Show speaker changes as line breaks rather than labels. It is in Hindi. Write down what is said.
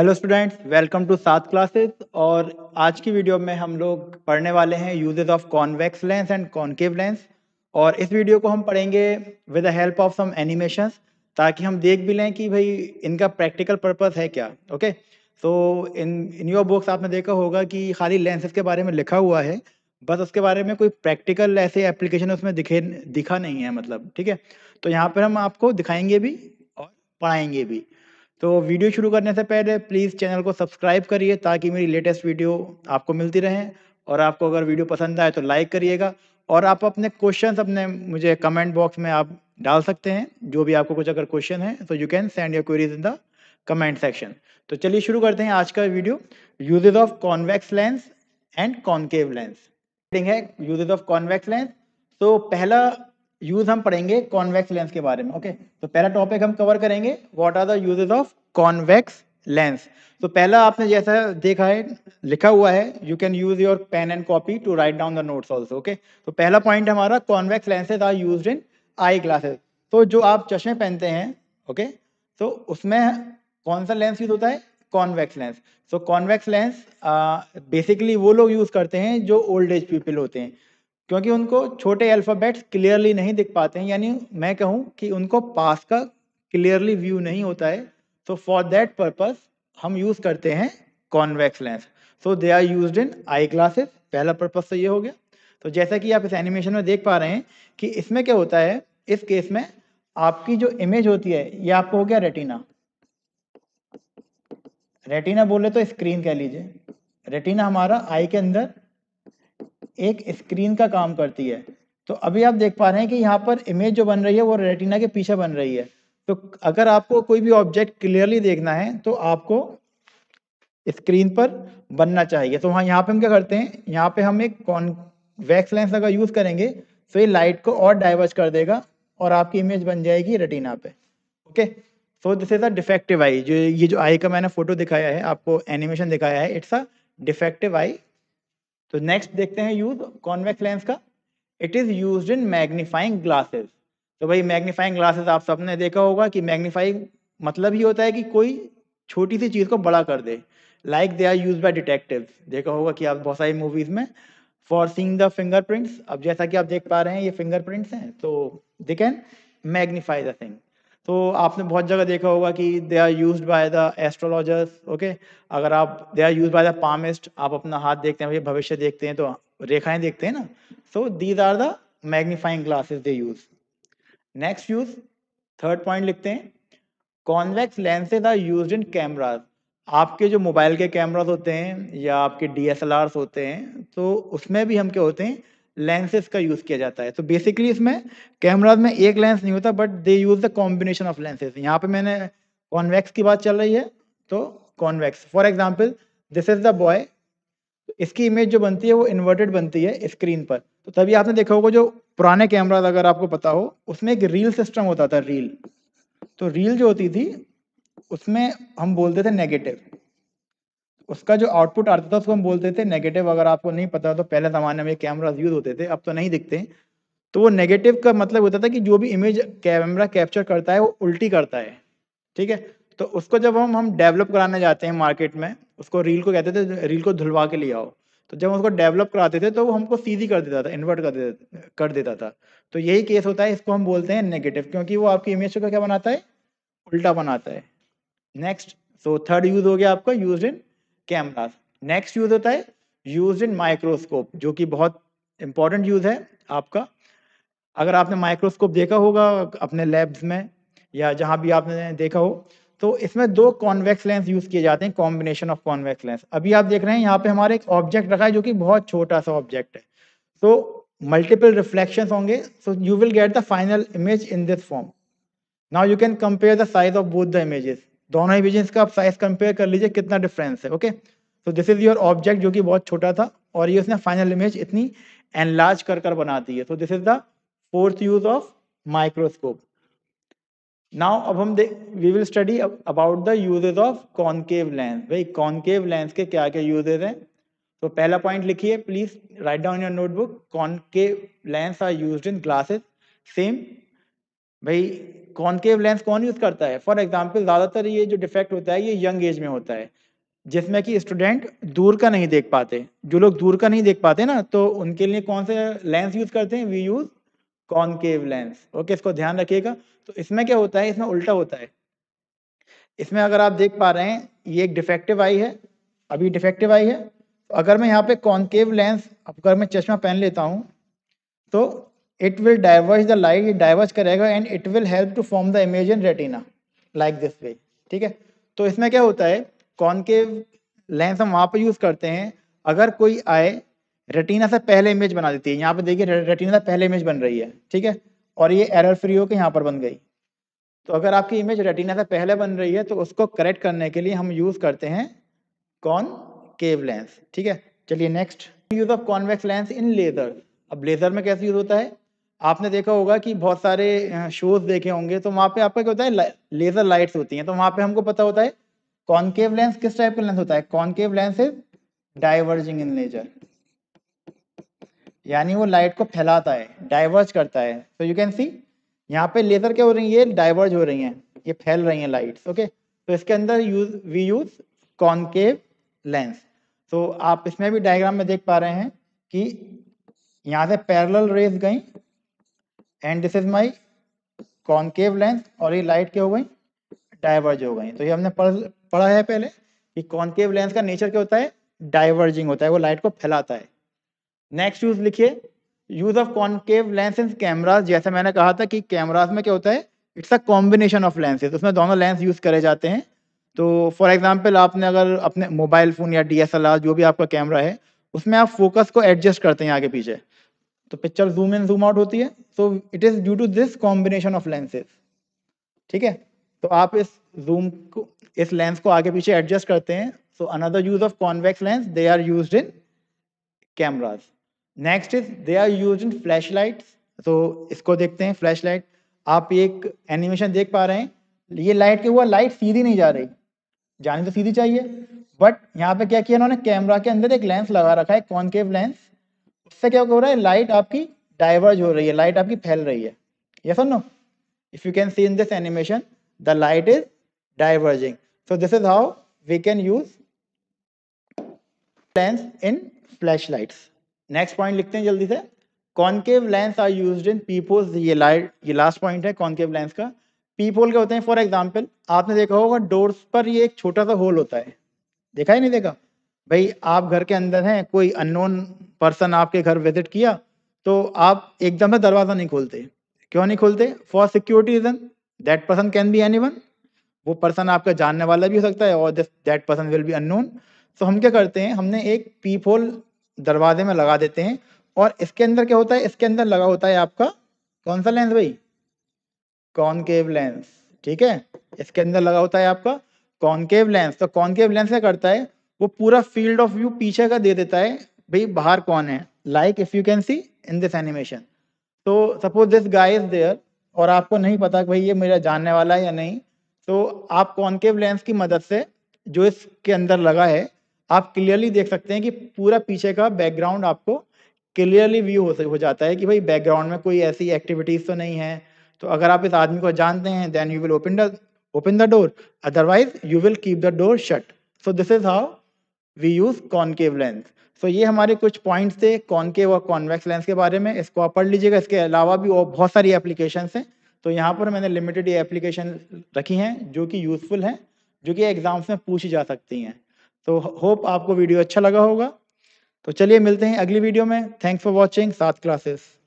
हेलो स्टूडेंट्स वेलकम टू सात क्लासेस और आज की वीडियो में हम लोग पढ़ने वाले हैं uses of convex lens and concave lens और इस वीडियो को हम पढ़ेंगे with the help of some animations ताकि हम देख भी लें कि भाई इनका प्रैक्टिकल पर्पस है क्या okay so in in your books आपने देखा होगा कि खाली लेंसेज के बारे में लिखा हुआ है बस उसके बारे में कोई प्रैक्टिकल ऐसे एप्लीकेशन उसमें दिखे दिखा नहीं है मतलब ठीक है तो यहाँ पर हम आपको दिखाएंगे भी और पढ़ाएंगे भी तो वीडियो शुरू करने से पहले प्लीज़ चैनल को सब्सक्राइब करिए ताकि मेरी लेटेस्ट वीडियो आपको मिलती रहे और आपको अगर वीडियो पसंद आए तो लाइक करिएगा और आप अपने क्वेश्चंस अपने मुझे कमेंट बॉक्स में आप डाल सकते हैं जो भी आपको कुछ अगर क्वेश्चन है तो you can send your queries in the comment section तो चलिए शुरू करते हैं आज का video uses of convex lens and concave lens है यूजेज ऑफ कॉन्वेक्स लेंस तो पहला यूज हम पढ़ेंगे कॉन्वेक्स लेंस के बारे में ओके तो पहला टॉपिक हम कवर करेंगे what are the uses of convex lens तो पहला आपने जैसा देखा है लिखा हुआ है you can use your pen and copy to write down the notes also okay तो पहला पॉइंट हमारा convex lenses are use in eye glasses तो जो आप चश्मे पहनते हैं ओके okay? तो उसमें कौन सा लेंस यूज होता है convex lens so convex lens basically वो लोग यूज करते हैं जो ओल्ड एज पीपल होते हैं क्योंकि उनको छोटे अल्फ़ाबेट्स क्लियरली नहीं दिख पाते हैं यानी मैं कहूँ कि उनको पास का क्लियरली व्यू नहीं होता है सो फॉर दैट पर्पज हम यूज़ करते हैं convex lens so they are use in eye glasses पहला पर्पज तो ये हो गया तो जैसा कि आप इस एनिमेशन में देख पा रहे हैं कि इसमें क्या होता है इस केस में आपकी जो इमेज होती है ये आपको हो गया रेटिना रेटिना बोले तो स्क्रीन कह लीजिए रेटिना हमारा आई के अंदर एक स्क्रीन का काम करती है तो अभी आप देख पा रहे हैं कि यहाँ पर इमेज जो बन रही है वो रेटिना के पीछे बन रही है तो अगर आपको कोई भी ऑब्जेक्ट क्लियरली देखना है तो आपको स्क्रीन पर बनना चाहिए तो वहाँ यहाँ पे हम क्या करते हैं यहाँ पे हम एक कॉन्वेक्स लेंस अगर यूज़ करेंगे तो ये लाइट को और डाइवर्ज कर देगा और आपकी इमेज बन जाएगी रेटिना पे okay so this is a defective eye जो ये जो आई का मैंने फोटो दिखाया है आपको एनिमेशन दिखाया है इट्स अ डिफेक्टिव आई तो नेक्स्ट देखते हैं यूज कॉन्वेक्स लेंस का it is use in magnifying glasses तो भाई मैग्नीफाइंग ग्लासेस आप सबने देखा होगा कि मैग्नीफाइंग मतलब ही होता है कि कोई छोटी सी चीज को बड़ा कर दे like they are use by detective देखा होगा कि आप बहुत सारी मूवीज में फॉर सींग द फिंगरप्रिंट्स अब जैसा कि आप देख पा रहे हैं ये फिंगरप्रिंट्स हैं तो they can magnify the thing तो आपने बहुत जगह देखा होगा कि they are use by the astrologers okay अगर आप they are use by the palmist आप अपना हाथ देखते हैं भविष्य देखते हैं तो रेखाएं देखते हैं ना so these are the magnifying glasses they use next use third point लिखते हैं convex lenses are use in cameras आपके जो मोबाइल के कैमराज होते हैं या आपके डी होते हैं तो उसमें भी हम क्या होते हैं लेंसेज का यूज किया जाता है तो बेसिकली इसमें कैमराज में एक लेंस नहीं होता but they use the combination of lenses यहाँ पे मैंने कॉन्वेक्स की बात चल रही है तो convex for example this is the boy इसकी इमेज जो बनती है वो इन्वर्टेड बनती है स्क्रीन पर तो तभी आपने देखा होगा जो पुराने कैमराज अगर आपको पता हो उसमें एक रील सिस्टम होता था रील तो रील जो होती थी उसमें हम बोलते थे नेगेटिव उसका जो आउटपुट आता था उसको हम बोलते थे नेगेटिव अगर आपको नहीं पता तो पहले ज़माने में कैमराज यूज़ होते थे अब तो नहीं दिखते तो वो नेगेटिव का मतलब होता था कि जो भी इमेज कैमरा कैप्चर करता है वो उल्टी करता है ठीक है तो उसको जब हम हम डेवलप कराने जाते हैं मार्केट में उसको रील को कहते थे रील को धुलवा के ले आओ तो जब उसको डेवलप कराते थे तो वो हमको सीधी कर देता था इन्वर्ट कर देता कर देता था तो यही केस होता है इसको हम बोलते हैं नेगेटिव क्योंकि वो आपकी इमेज को क्या बनाता है उल्टा बनाता है नेक्स्ट सो थर्ड यूज हो गया आपका use in cameras next use होता है यूज इन माइक्रोस्कोप जो कि बहुत इंपॉर्टेंट यूज है आपका अगर आपने माइक्रोस्कोप देखा होगा अपने लैब्स में या जहां भी आपने देखा हो तो इसमें दो कॉन्वेक्स लेंस यूज किए जाते हैं कॉम्बिनेशन ऑफ कॉन्वेक्स लेंस अभी आप देख रहे हैं यहाँ पे हमारे एक ऑब्जेक्ट रखा है जो कि बहुत छोटा सा ऑब्जेक्ट है सो मल्टीपल रिफ्लेक्शन होंगे so you will get the final image in this form now you can compare the size of both the images दोनों ही विजन्स का आप साइज कंपेयर कर लीजिए कितना डिफरेंस है ओके तो दिस इज योर ऑब्जेक्ट जो कि बहुत छोटा था और ये उसने फाइनल इमेज इतनी एनलार्ज कर कर बना दी है तो this is the fourth use of microscope now अब हम देख we will study about the uses of concave lens भाई कॉन्केव लेंस के क्या क्या यूजेज हैं तो पहला पॉइंट लिखिए please right down your notebook concave lens are use in glasses same भाई कॉन्केव लेंस कौन यूज करता है फॉर एग्जाम्पल ज्यादातर ये जो डिफेक्ट होता है ये यंग एज में होता है जिसमें कि स्टूडेंट दूर का नहीं देख पाते जो लोग दूर का नहीं देख पाते ना तो उनके लिए कौन से लेंस यूज करते हैं we use concave lens okay इसको ध्यान रखिएगा तो इसमें क्या होता है इसमें उल्टा होता है इसमें अगर आप देख पा रहे हैं ये एक डिफेक्टिव आई है अभी डिफेक्टिव आई है अगर मैं यहाँ पे कॉन्केव लेंस अगर मैं चश्मा पहन लेता हूँ तो it will diverse the light diverse करेगा and it will help to form the image in retina like this way ठीक है तो इसमें क्या होता है के लेंस हम वहाँ पर यूज़ करते हैं अगर कोई आए रेटिना से पहले इमेज बना देती है यहाँ पे देखिए रेटिना से पहले इमेज बन रही है ठीक है और ये एरर फ्री होकर यहाँ पर बन गई तो अगर आपकी इमेज रेटिना से पहले बन रही है तो उसको करेक्ट करने के लिए हम यूज़ करते हैं कॉन केव लेंस ठीक है चलिए next use of convex lens in laser अब लेज़र में कैसे यूज़ होता है आपने देखा होगा कि बहुत सारे शोज देखे होंगे तो वहां पे आपका क्या होता है लेजर लाइट्स होती हैं तो वहां पे हमको पता होता है कॉन्केव लेंस किस टाइप का लेंस होता है concave lens is diverging in laser यानी वो लाइट को फैलाता है डाइवर्ज करता है तो यू कैन सी यहाँ पे लेजर क्या हो रही है डाइवर्ज हो रही है ये फैल रही है लाइट्स ओके तो इसके अंदर use we use concave lens तो आप इसमें भी डायग्राम में देख पा रहे हैं कि यहाँ से पैरेलल रेस गई and this is my concave length और ये लाइट क्या हो गई डाइवर्ज हो गई तो ये हमने पढ़ पढ़ा है पहले कि कॉन्केव लेंस का नेचर क्या होता है डाइवर्जिंग होता है वो लाइट को फैलाता है नेक्स्ट यूज लिखिए use of concave lens in cameras जैसे मैंने कहा था कि कैमराज में क्या होता है it's a combination of lenses उसमें दोनों लेंस यूज करे जाते हैं तो फॉर एग्जाम्पल आपने अगर अपने मोबाइल फ़ोन या डी जो भी आपका कैमरा है उसमें आप फोकस को एडजस्ट करते हैं आगे पीछे तो picture zoom in zoom out होती है so it is due to this combination of lenses ठीक है तो आप इस जूम को इस लेंस को आगे पीछे एडजस्ट करते हैं so another use of convex lens they are use in cameras next is they are use in flash light तो इसको देखते हैं फ्लैश लाइट आप एक एनिमेशन देख पा रहे हैं ये लाइट के हुआ लाइट सीधी नहीं जा रही जानी तो सीधी चाहिए बट यहाँ पे क्या किया उन्होंने कैमरा के अंदर एक लेंस लगा रखा है कॉनकेव लेंस इससे क्या हो रहा है लाइट आपकी डाइवर्ज हो रही है लाइट आपकी फैल रही है ये सुनो if you can see in this animation the light is diverging so this is how we can use lens in flash lights next point लिखते हैं जल्दी से concave lens are use in peephole ये लाइट ये लास्ट पॉइंट है कॉन्केव लेंस का पीपोल क्या होते हैं फॉर एग्जाम्पल आपने देखा होगा डोर्स पर ये एक छोटा सा होल होता है देखा ही नहीं देखा भाई आप घर के अंदर हैं कोई अननोन पर्सन आपके घर विजिट किया तो आप एकदम से दरवाज़ा नहीं खोलते क्यों नहीं खोलते for security reason that person can be any वो पर्सन आपका जानने वाला भी हो सकता है और this that person will be unknown so हम क्या करते हैं हमने एक पीप होल दरवाजे में लगा देते हैं और इसके अंदर क्या होता है इसके अंदर लगा होता है आपका कौन सा लेंस भाई कॉनकेव लेंस ठीक है इसके अंदर लगा होता है आपका कॉनकेव लेंस तो कॉनकेव लेंस क्या करता है वो पूरा फील्ड ऑफ व्यू पीछे का दे देता है भाई बाहर कौन है like if you can see in this animation तो suppose this guy is there और आपको नहीं पता भाई ये मेरा जानने वाला है या नहीं तो आप कॉन्केव लेंस की मदद से जो इसके अंदर लगा है आप क्लियरली देख सकते हैं कि पूरा पीछे का बैकग्राउंड आपको क्लियरली व्यू हो हो जाता है कि भाई बैकग्राउंड में कोई ऐसी एक्टिविटीज तो नहीं है तो अगर आप इस आदमी को जानते हैं then you will open the open the door otherwise you will keep the door shut so this is how we use concave lens so ये हमारे कुछ पॉइंट्स थे कॉनकेव और कॉन्वेक्स लेंस के बारे में इसको आप पढ़ लीजिएगा इसके अलावा भी और बहुत सारी एप्लीकेशन हैं तो यहाँ पर मैंने लिमिटेड ये एप्लीकेशन रखी हैं जो कि यूजफुल हैं जो कि एग्जाम्स में पूछी जा सकती हैं तो होप आपको वीडियो अच्छा लगा होगा तो चलिए मिलते हैं अगली वीडियो में थैंक्स फॉर वॉचिंग सात क्लासेस